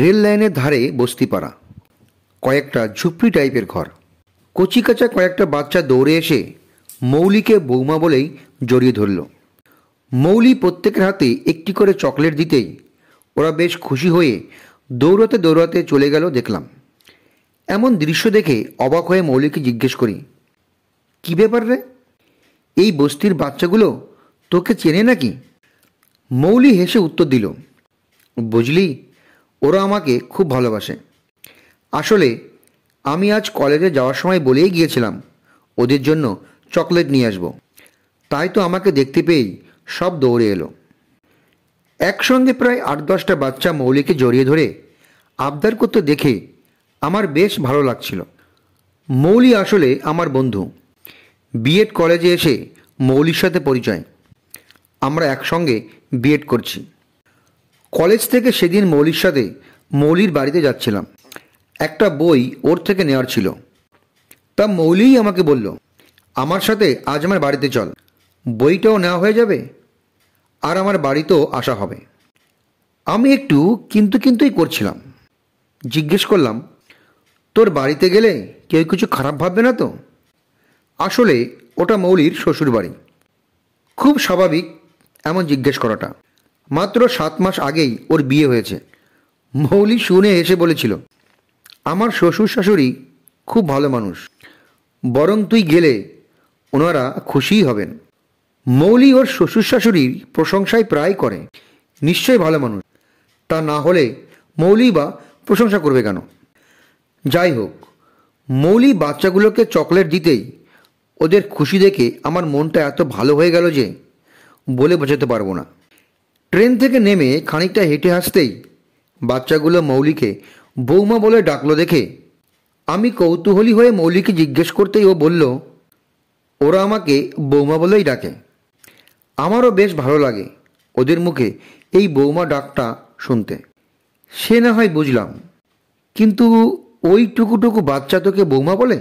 Rail লাইনের ধারে বস্তিপাড়া কয়েকটা ঝুপড়ি টাইপের ঘর কচিকাচা কয়েকটা বাচ্চা দৌড়ে এসে মৌলিকে বৌমা বলেই জড়িয়ে ধরল মৌলি প্রত্যেকের হাতে একটি করে চকলেট দিতেই ওরা বেশ খুশি হয়ে দৌড়াতে দৌড়াতে চলে গেল দেখলাম এমন দৃশ্য দেখে অবাক হয়ে মৌলিকে জিজ্ঞেস করি কী ব্যাপার রে এই বস্তির বাচ্চাগুলো তোকে চেনে নাকি মৌলি হেসে উত্তর দিল বুঝলি ওরা আমাকে খুব ভালোবাসে আসলে আমি আজ কলেজে যাওয়ার সময় বলেই গিয়েছিলাম ওদের জন্য চকলেট নিয়ে আসবো তাই তো আমাকে দেখতে পেয়েই সব দৌড়ে এলো একসঙ্গে প্রায় আট দশটা বাচ্চা মৌলিকে জড়িয়ে ধরে আবদার করতে দেখে আমার বেশ ভালো লাগছিল মৌলি আসলে আমার বন্ধু বিএড কলেজে এসে মৌলির সাথে পরিচয় আমরা একসঙ্গে বিএড করছি কলেজ থেকে সেদিন মৌলির সাথে মৌলির বাড়িতে যাচ্ছিলাম একটা বই ওর থেকে নেওয়ার ছিল তা মৌলিই আমাকে বলল আমার সাথে আজ আমার বাড়িতে চল বইটাও নেওয়া হয়ে যাবে আর আমার বাড়িতেও আসা হবে আমি একটু কিন্তু কিন্তুই করছিলাম জিজ্ঞেস করলাম তোর বাড়িতে গেলে কেউ কিছু খারাপ ভাববে না তো আসলে ওটা মৌলির শ্বশুর বাড়ি খুব স্বাভাবিক এমন জিজ্ঞেস করাটা মাত্র সাত মাস আগেই ওর বিয়ে হয়েছে মৌলি শুনে এসে বলেছিল আমার শ্বশুর শাশুড়ি খুব ভালো মানুষ বরং তুই গেলে ওনারা খুশিই হবেন মৌলি ওর শ্বশুর শাশুড়ির প্রশংসায় প্রায় করে নিশ্চয়ই ভালো মানুষ তা না হলে মৌলি বা প্রশংসা করবে কেন যাই হোক মৌলি বাচ্চাগুলোকে চকলেট দিতেই ওদের খুশি দেখে আমার মনটা এত ভালো হয়ে গেল যে বলে বোঝাতে পারবো না ট্রেন থেকে নেমে খানিকটা হেঁটে আসতেই বাচ্চাগুলো মৌলিকে বৌমা বলে ডাকলো দেখে আমি কৌতূহলী হয়ে মৌলিকে জিজ্ঞেস করতেই ও বলল ওরা আমাকে বৌমা বলেই ডাকে আমারও বেশ ভালো লাগে ওদের মুখে এই বৌমা ডাকটা শুনতে সে না হয় বুঝলাম কিন্তু ওই টুকুটুকু বাচ্চা তোকে বৌমা বলে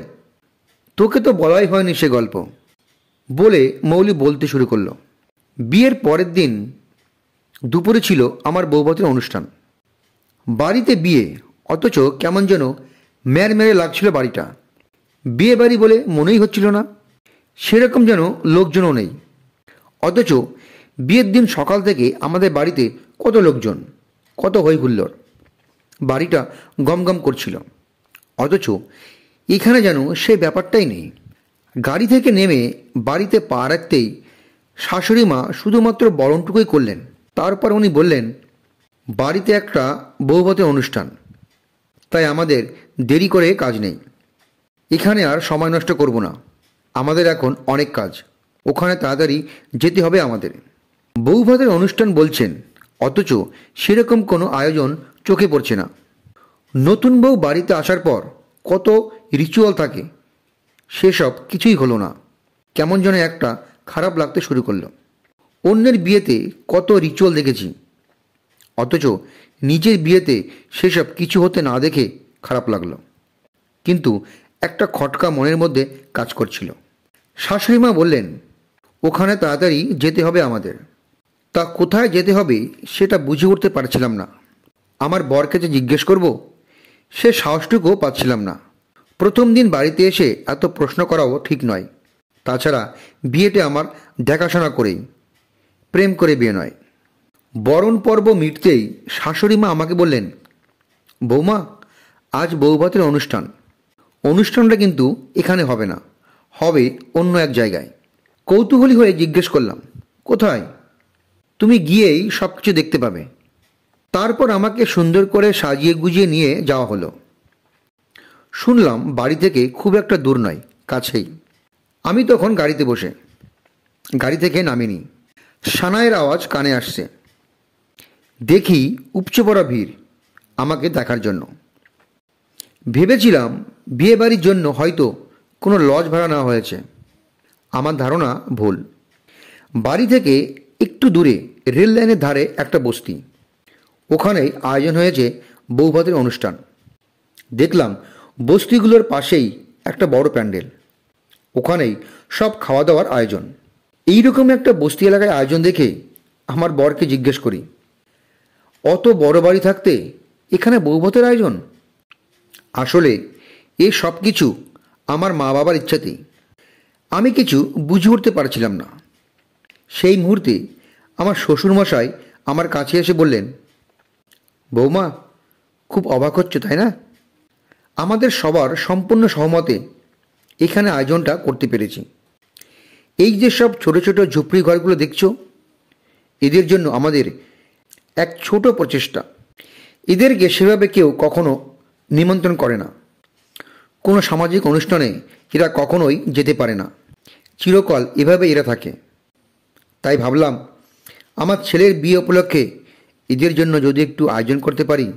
তোকে তো বলাই হয়নি সে গল্প বলে মৌলি বলতে শুরু করলো বিয়ের পরের দিন দুপুরে ছিল আমার বৌভাতের অনুষ্ঠান বাড়িতে বিয়ে অথচ কেমন যেন ম্যার মেরে লাগছিল বাড়িটা বিয়ে বাড়ি বলে মনেই হচ্ছিল না সেরকম যেন লোকজনও নেই অথচ বিয়ের দিন সকাল থেকে আমাদের বাড়িতে কত লোকজন কত হই হুল্লোর বাড়িটা গমগম করছিল অথচ এখানে যেন সেই ব্যাপারটাই নেই গাড়ি থেকে নেমে বাড়িতে পা রাখতেই শাশুড়ি মা শুধুমাত্র বরণটুকুই করলেন তারপর উনি বললেন বাড়িতে একটা বহুবতে অনুষ্ঠান তাই আমাদের দেরি করে কাজ নেই এখানে আর সময় নষ্ট করব না আমাদের এখন অনেক কাজ ওখানে তাড়াতাড়ি যেতে হবে আমাদের বউভাতের অনুষ্ঠান বলছেন অথচ সেরকম কোনো আয়োজন চোখে পড়ছে না নতুন বউ বাড়িতে আসার পর কত রিচুয়াল থাকে সেসব কিছুই হলো না কেমন যেন একটা খারাপ লাগতে শুরু করলো অন্যের বিয়েতে কত রিচুয়াল দেখেছি অথচ নিজের বিয়েতে সেসব কিছু হতে না দেখে খারাপ লাগলো কিন্তু একটা খটকা মনের মধ্যে কাজ করছিল মা বললেন ওখানে তাড়াতাড়ি যেতে হবে আমাদের তা কোথায় যেতে হবে সেটা বুঝে উঠতে পারছিলাম না আমার বরকে যে জিজ্ঞেস করব সে সাহসটুকুও পাচ্ছিলাম না প্রথম দিন বাড়িতে এসে এত প্রশ্ন করাও ঠিক নয় তাছাড়া বিয়েটা আমার দেখাশোনা করেই প্রেম করে বিয়ে নয় বরণ পর্ব মিটতেই শাশুড়ি মা আমাকে বললেন বৌমা আজ বৌভাতের অনুষ্ঠান অনুষ্ঠানটা কিন্তু এখানে হবে না হবে অন্য এক জায়গায় কৌতূহলী হয়ে জিজ্ঞেস করলাম কোথায় তুমি গিয়েই সব কিছু দেখতে পাবে তারপর আমাকে সুন্দর করে সাজিয়ে গুজিয়ে নিয়ে যাওয়া হলো শুনলাম বাড়ি থেকে খুব একটা দূর নয় কাছেই আমি তখন গাড়িতে বসে গাড়ি থেকে নামিনি সানাইয়ের আওয়াজ কানে আসছে দেখি উপচে পড়া ভিড় আমাকে দেখার জন্য ভেবেছিলাম বিয়ে বাড়ির জন্য হয়তো কোনো লজ ভাড়া নেওয়া হয়েছে আমার ধারণা ভুল বাড়ি থেকে একটু দূরে রেল লাইনের ধারে একটা বস্তি ওখানেই আয়োজন হয়েছে বৌভাতের অনুষ্ঠান দেখলাম বস্তিগুলোর পাশেই একটা বড় প্যান্ডেল ওখানেই সব খাওয়া দাওয়ার আয়োজন এইরকম একটা বস্তি এলাকায় আয়োজন দেখে আমার বরকে জিজ্ঞেস করি অত বড় বাড়ি থাকতে এখানে বৌভতের আয়োজন আসলে এ সব কিছু আমার মা বাবার ইচ্ছাতেই আমি কিছু বুঝে উঠতে পারছিলাম না সেই মুহূর্তে আমার শ্বশুরমশাই আমার কাছে এসে বললেন বৌমা খুব অবাক হচ্ছে তাই না আমাদের সবার সম্পূর্ণ সহমতে এখানে আয়োজনটা করতে পেরেছি এই যে সব ছোট ছোট ঝুপড়ি ঘরগুলো দেখছো এদের জন্য আমাদের এক ছোট প্রচেষ্টা এদেরকে সেভাবে কেউ কখনো নিমন্ত্রণ করে না কোনো সামাজিক অনুষ্ঠানে এরা কখনোই যেতে পারে না চিরকাল এভাবে এরা থাকে তাই ভাবলাম আমার ছেলের বিয়ে উপলক্ষে এদের জন্য যদি একটু আয়োজন করতে পারি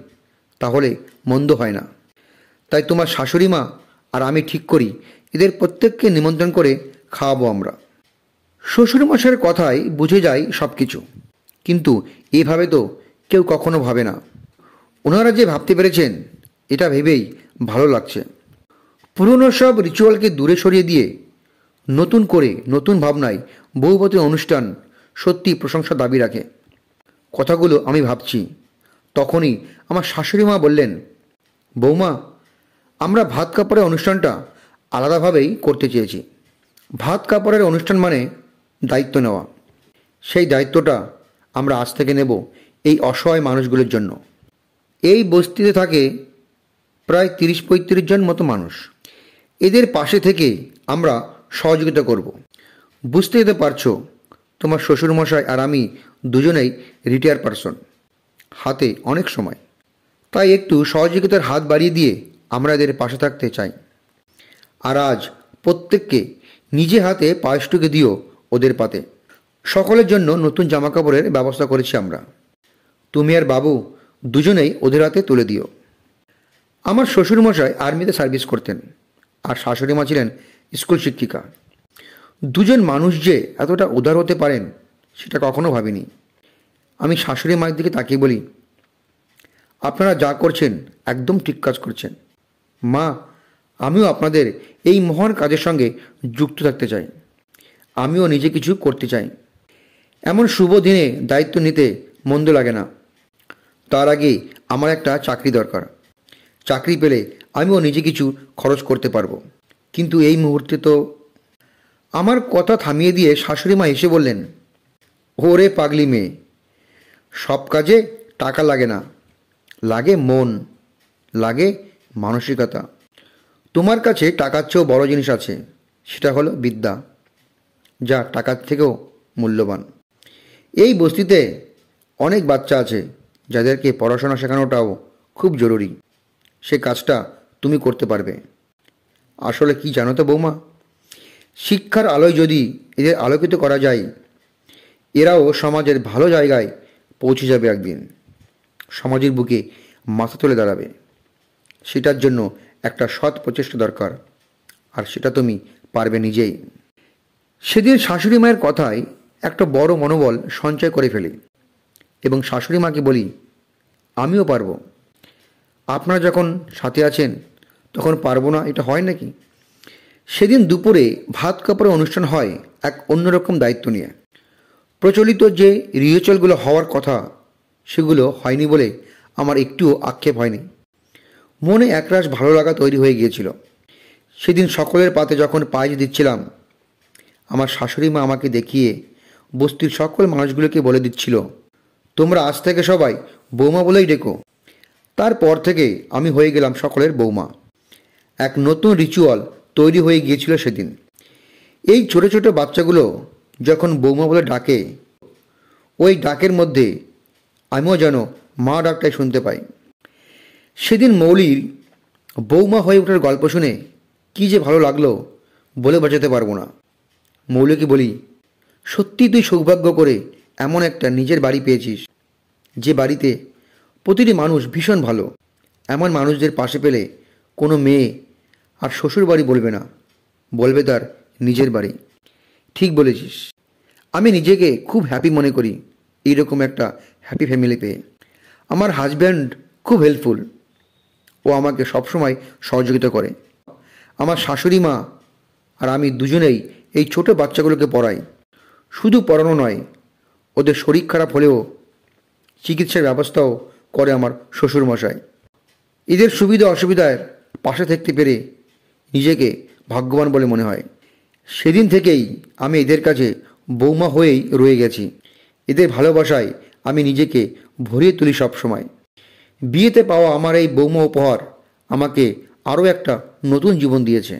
তাহলে মন্দ হয় না তাই তোমার শাশুড়ি মা আর আমি ঠিক করি এদের প্রত্যেককে নিমন্ত্রণ করে খাওয়াবো আমরা শ্বশুরমশাইয়ের কথাই বুঝে যায় সব কিছু কিন্তু এভাবে তো কেউ কখনো ভাবে না ওনারা যে ভাবতে পেরেছেন এটা ভেবেই ভালো লাগছে পুরনো সব রিচুয়ালকে দূরে সরিয়ে দিয়ে নতুন করে নতুন ভাবনায় বহুবতী অনুষ্ঠান সত্যি প্রশংসা দাবি রাখে কথাগুলো আমি ভাবছি তখনই আমার শাশুড়ি মা বললেন বৌমা আমরা ভাত কাপড়ের অনুষ্ঠানটা আলাদাভাবেই করতে চেয়েছি ভাত কাপড়ের অনুষ্ঠান মানে দায়িত্ব নেওয়া সেই দায়িত্বটা আমরা আজ থেকে নেব এই অসহায় মানুষগুলোর জন্য এই বস্তিতে থাকে প্রায় তিরিশ পঁয়ত্রিশ জন মতো মানুষ এদের পাশে থেকে আমরা সহযোগিতা করব। বুঝতে যেতে পারছো তোমার শ্বশুরমশাই আর আমি দুজনেই রিটায়ার পারসন হাতে অনেক সময় তাই একটু সহযোগিতার হাত বাড়িয়ে দিয়ে আমরা এদের পাশে থাকতে চাই আর আজ প্রত্যেককে নিজে হাতে পায়েসটুকে দিয়েও ওদের পাতে সকলের জন্য নতুন জামাকাপড়ের ব্যবস্থা করেছি আমরা তুমি আর বাবু দুজনেই ওদের হাতে তুলে দিও আমার শ্বশুরমশাই আর্মিতে সার্ভিস করতেন আর শাশুড়ি মা ছিলেন স্কুল শিক্ষিকা দুজন মানুষ যে এতটা উদার হতে পারেন সেটা কখনো ভাবিনি আমি শাশুড়ি মায়ের দিকে তাকিয়ে বলি আপনারা যা করছেন একদম ঠিক কাজ করছেন মা আমিও আপনাদের এই মহান কাজের সঙ্গে যুক্ত থাকতে চাই আমিও নিজে কিছু করতে চাই এমন শুভ দিনে দায়িত্ব নিতে মন্দ লাগে না তার আগে আমার একটা চাকরি দরকার চাকরি পেলে আমিও নিজে কিছু খরচ করতে পারবো কিন্তু এই মুহূর্তে তো আমার কথা থামিয়ে দিয়ে শাশুড়ি মা এসে বললেন ওরে পাগলি মেয়ে সব কাজে টাকা লাগে না লাগে মন লাগে মানসিকতা তোমার কাছে টাকার চেয়েও বড় জিনিস আছে সেটা হলো বিদ্যা যা টাকার থেকেও মূল্যবান এই বস্তিতে অনেক বাচ্চা আছে যাদেরকে পড়াশোনা শেখানোটাও খুব জরুরি সে কাজটা তুমি করতে পারবে আসলে কি জানো তো বৌমা শিক্ষার আলোয় যদি এদের আলোকিত করা যায় এরাও সমাজের ভালো জায়গায় পৌঁছে যাবে একদিন সমাজের বুকে মাথা তুলে দাঁড়াবে সেটার জন্য একটা সৎ প্রচেষ্টা দরকার আর সেটা তুমি পারবে নিজেই সেদিন শাশুড়ি মায়ের কথায় একটা বড় মনোবল সঞ্চয় করে ফেলি এবং শাশুড়ি মাকে বলি আমিও পারব আপনারা যখন সাথে আছেন তখন পারবো না এটা হয় নাকি সেদিন দুপুরে ভাত কাপড়ে অনুষ্ঠান হয় এক অন্যরকম দায়িত্ব নিয়ে প্রচলিত যে রিহার্সালগুলো হওয়ার কথা সেগুলো হয়নি বলে আমার একটুও আক্ষেপ হয়নি মনে একরাশ ভালো লাগা তৈরি হয়ে গিয়েছিল সেদিন সকলের পাতে যখন পায়ে দিচ্ছিলাম আমার শাশুড়ি মা আমাকে দেখিয়ে বস্তির সকল মানুষগুলোকে বলে দিচ্ছিল তোমরা আজ থেকে সবাই বৌমা বলেই ডেকো তারপর থেকে আমি হয়ে গেলাম সকলের বৌমা এক নতুন রিচুয়াল তৈরি হয়ে গিয়েছিল সেদিন এই ছোট ছোট বাচ্চাগুলো যখন বৌমা বলে ডাকে ওই ডাকের মধ্যে আমিও যেন মা ডাকটাই শুনতে পাই সেদিন মৌলির বৌমা হয়ে ওঠার গল্প শুনে কী যে ভালো লাগলো বলে বাঁচাতে পারবো না মৌলকে বলি সত্যি তুই সৌভাগ্য করে এমন একটা নিজের বাড়ি পেয়েছিস যে বাড়িতে প্রতিটি মানুষ ভীষণ ভালো এমন মানুষদের পাশে পেলে কোনো মেয়ে আর শ্বশুর বাড়ি বলবে না বলবে তার নিজের বাড়ি ঠিক বলেছিস আমি নিজেকে খুব হ্যাপি মনে করি এইরকম একটা হ্যাপি ফ্যামিলি পেয়ে আমার হাজব্যান্ড খুব হেল্পফুল ও আমাকে সবসময় সহযোগিতা করে আমার শাশুড়ি মা আর আমি দুজনেই এই ছোট বাচ্চাগুলোকে পড়াই শুধু পড়ানো নয় ওদের শরীর খারাপ হলেও চিকিৎসার ব্যবস্থাও করে আমার শ্বশুরমশাই এদের সুবিধা অসুবিধার পাশে থাকতে পেরে নিজেকে ভাগ্যবান বলে মনে হয় সেদিন থেকেই আমি এদের কাছে বৌমা হয়েই রয়ে গেছি এদের ভালোবাসায় আমি নিজেকে ভরিয়ে তুলি সবসময় বিয়েতে পাওয়া আমার এই বৌমা উপহার আমাকে আরও একটা নতুন জীবন দিয়েছে